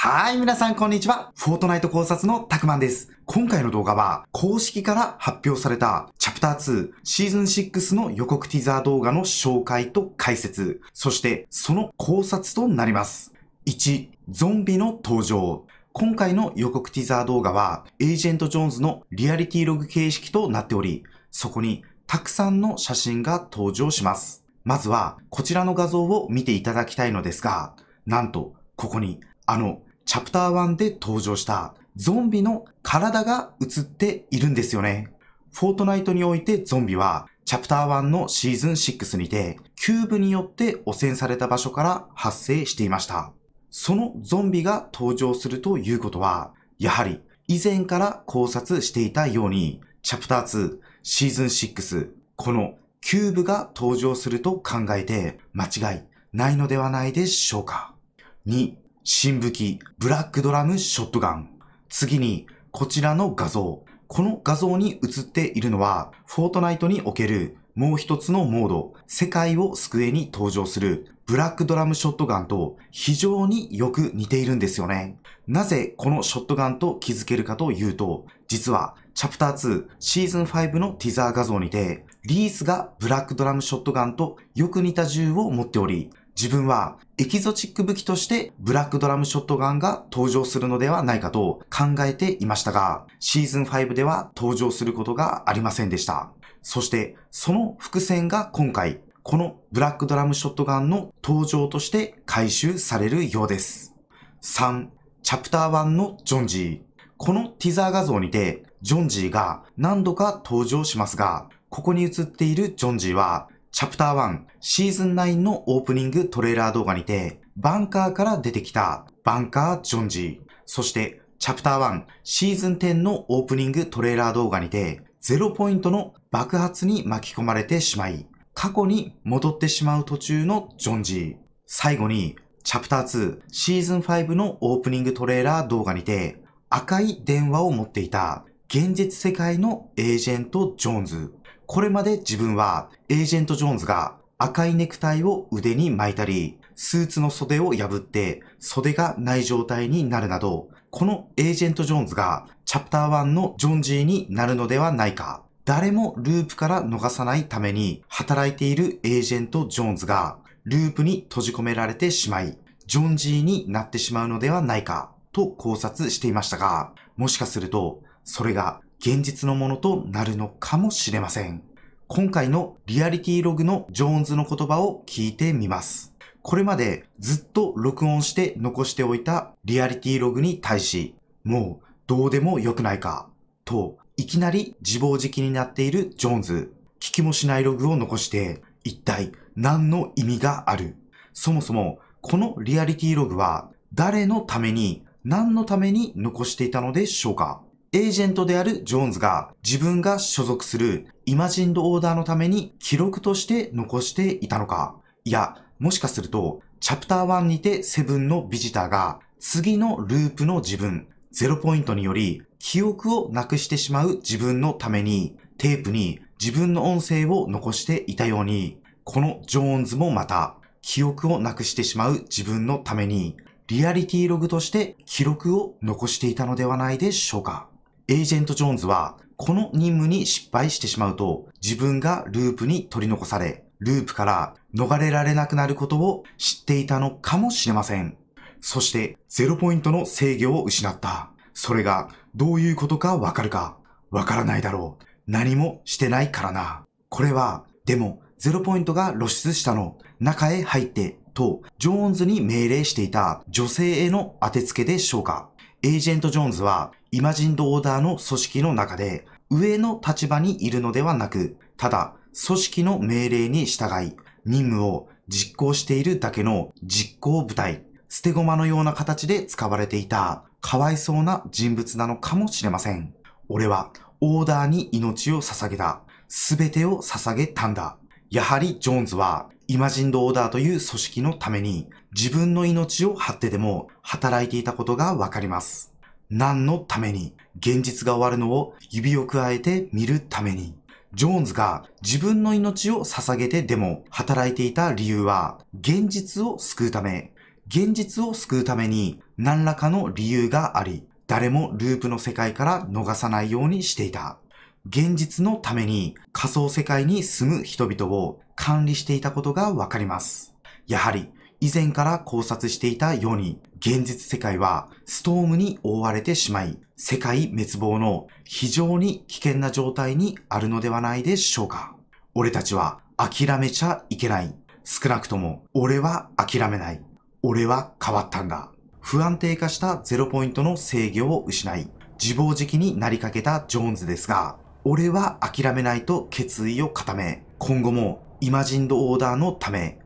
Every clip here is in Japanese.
はい、皆さんこんにちは。フォートナイト考察のたくまんです。今回の動画は公式から発表されたチャプター2シーズン6の予告ティザー動画の紹介と解説、そしてその考察となります。1、ゾンビの登場。今回の予告ティザー動画はエージェント・ジョーンズのリアリティログ形式となっており、そこにたくさんの写真が登場します。まずはこちらの画像を見ていただきたいのですが、なんとここにあのチャプター1で登場したゾンビの体が映っているんですよね。フォートナイトにおいてゾンビはチャプター1のシーズン6にてキューブによって汚染された場所から発生していました。そのゾンビが登場するということは、やはり以前から考察していたように、チャプター2、シーズン6、このキューブが登場すると考えて間違いないのではないでしょうか。2、新武器、ブラックドラムショットガン。次に、こちらの画像。この画像に映っているのは、フォートナイトにおけるもう一つのモード、世界を救えに登場するブラックドラムショットガンと非常によく似ているんですよね。なぜこのショットガンと気づけるかというと、実はチャプター2シーズン5のティザー画像にて、リースがブラックドラムショットガンとよく似た銃を持っており、自分はエキゾチック武器としてブラックドラムショットガンが登場するのではないかと考えていましたが、シーズン5では登場することがありませんでした。そしてその伏線が今回、このブラックドラムショットガンの登場として回収されるようです。3、チャプター1のジョンジー。このティザー画像にて、ジョンジーが何度か登場しますが、ここに映っているジョンジーは、チャプター1シーズン9のオープニングトレーラー動画にて、バンカーから出てきたバンカー・ジョンジー。そしてチャプター1シーズン10のオープニングトレーラー動画にて、ゼロポイントの爆発に巻き込まれてしまい、過去に戻ってしまう途中のジョンジー。最後に、チャプター2シーズン5のオープニングトレーラー動画にて、赤い電話を持っていた現実世界のエージェント・ジョーンズ。これまで自分はエージェント・ジョーンズが赤いネクタイを腕に巻いたり、スーツの袖を破って袖がない状態になるなど、このエージェント・ジョーンズがチャプター1のジョン・ジーになるのではないか。誰もループから逃さないために働いているエージェント・ジョーンズがループに閉じ込められてしまい、ジョン・ジーになってしまうのではないかと考察していましたが、もしかするとそれが現実のものとなるのかもしれません。今回のリアリティログのジョーンズの言葉を聞いてみます。これまでずっと録音して残しておいたリアリティログに対し、もうどうでもよくないか、と、いきなり自暴自棄になっているジョーンズ。聞きもしないログを残して、一体何の意味があるそもそも、このリアリティログは誰のために、何のために残していたのでしょうかエージェントであるジョーンズが自分が所属するイマジンドオーダーのために記録として残していたのか。いや、もしかすると、チャプター1にてセブンのビジターが次のループの自分、ゼロポイントにより記憶をなくしてしまう自分のためにテープに自分の音声を残していたように、このジョーンズもまた記憶をなくしてしまう自分のためにリアリティログとして記録を残していたのではないでしょうか。エージェント・ジョーンズは、この任務に失敗してしまうと、自分がループに取り残され、ループから逃れられなくなることを知っていたのかもしれません。そして、ゼロポイントの制御を失った。それが、どういうことかわかるか、わからないだろう。何もしてないからな。これは、でも、ゼロポイントが露出したの、中へ入って、と、ジョーンズに命令していた女性への当て付けでしょうかエージェント・ジョーンズは、イマジンド・オーダーの組織の中で、上の立場にいるのではなく、ただ、組織の命令に従い、任務を実行しているだけの実行部隊、捨て駒のような形で使われていた、かわいそうな人物なのかもしれません。俺は、オーダーに命を捧げた。すべてを捧げたんだ。やはりジョーンズは、イマジンド・オーダーという組織のために、自分の命を張ってでも働いていたことがわかります。何のために現実が終わるのを指を加えて見るために。ジョーンズが自分の命を捧げてでも働いていた理由は現実を救うため。現実を救うために何らかの理由があり、誰もループの世界から逃さないようにしていた。現実のために仮想世界に住む人々を管理していたことがわかります。やはり以前から考察していたように、現実世界はストームに覆われてしまい、世界滅亡の非常に危険な状態にあるのではないでしょうか。俺たちは諦めちゃいけない。少なくとも俺は諦めない。俺は変わったんだ。不安定化したゼロポイントの制御を失い、自暴自棄になりかけたジョーンズですが、俺は諦めないと決意を固め、今後もイマジンドオーダーのため、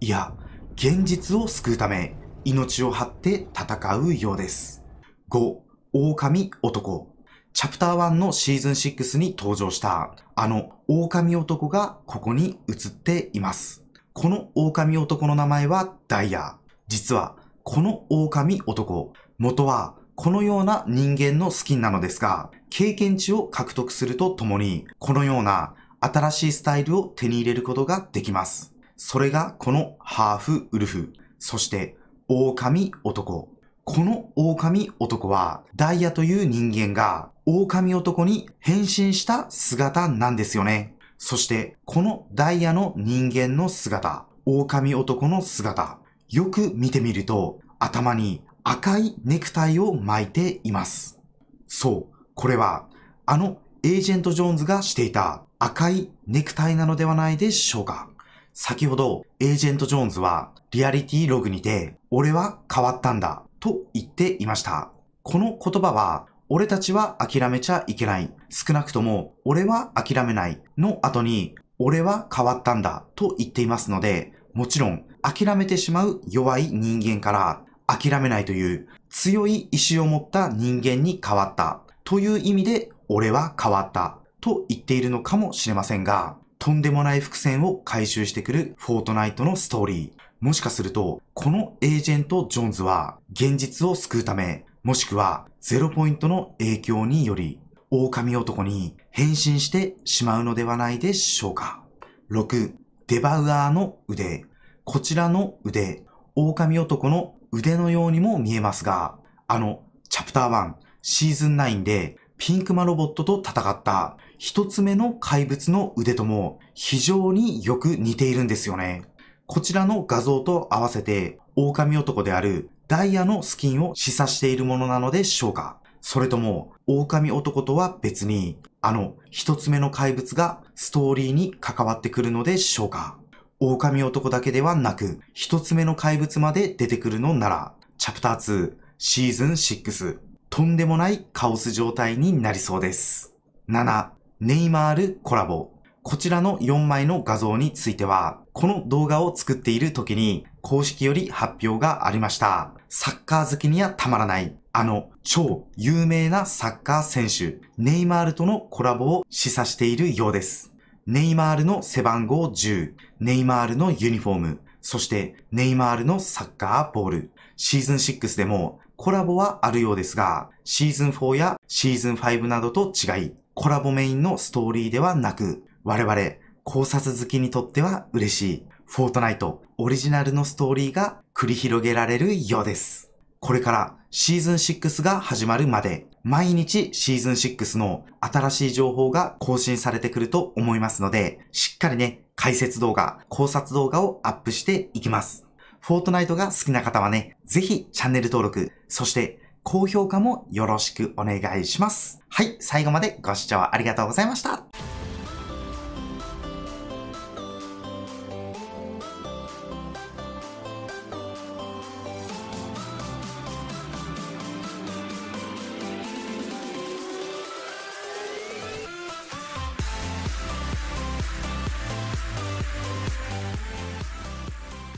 いや、現実を救うため、命を張って戦うようです。5、狼男。チャプター1のシーズン6に登場したあの狼男がここに映っています。この狼男の名前はダイヤ。実はこの狼男、元はこのような人間のスキンなのですが、経験値を獲得するとともに、このような新しいスタイルを手に入れることができます。それがこのハーフウルフ。そして、狼男。この狼男は、ダイヤという人間が、狼男に変身した姿なんですよね。そして、このダイヤの人間の姿、狼男の姿、よく見てみると、頭に赤いネクタイを巻いています。そう、これは、あのエージェント・ジョーンズがしていた赤いネクタイなのではないでしょうか。先ほどエージェント・ジョーンズはリアリティログにて俺は変わったんだと言っていました。この言葉は俺たちは諦めちゃいけない。少なくとも俺は諦めないの後に俺は変わったんだと言っていますのでもちろん諦めてしまう弱い人間から諦めないという強い意志を持った人間に変わったという意味で俺は変わったと言っているのかもしれませんが、とんでもない伏線を回収してくるフォートナイトのストーリー。もしかすると、このエージェント・ジョーンズは現実を救うため、もしくはゼロポイントの影響により、狼男に変身してしまうのではないでしょうか。6、デバウアーの腕。こちらの腕、狼男の腕のようにも見えますが、あの、チャプター1、シーズン9でピンクマロボットと戦った一つ目の怪物の腕とも非常によく似ているんですよね。こちらの画像と合わせて狼男であるダイヤのスキンを示唆しているものなのでしょうかそれとも狼男とは別にあの一つ目の怪物がストーリーに関わってくるのでしょうか狼男だけではなく一つ目の怪物まで出てくるのならチャプター2シーズン6とんでもないカオス状態になりそうです。7、ネイマールコラボ。こちらの4枚の画像については、この動画を作っている時に公式より発表がありました。サッカー好きにはたまらない、あの超有名なサッカー選手、ネイマールとのコラボを示唆しているようです。ネイマールの背番号10、ネイマールのユニフォーム、そしてネイマールのサッカーボール。シーズン6でもコラボはあるようですが、シーズン4やシーズン5などと違い、コラボメインのストーリーではなく、我々考察好きにとっては嬉しい、フォートナイトオリジナルのストーリーが繰り広げられるようです。これからシーズン6が始まるまで、毎日シーズン6の新しい情報が更新されてくると思いますので、しっかりね、解説動画、考察動画をアップしていきます。フォートナイトが好きな方はね、ぜひチャンネル登録、そして高評価もよろしくお願いします。はい、最後までご視聴ありがとうございました。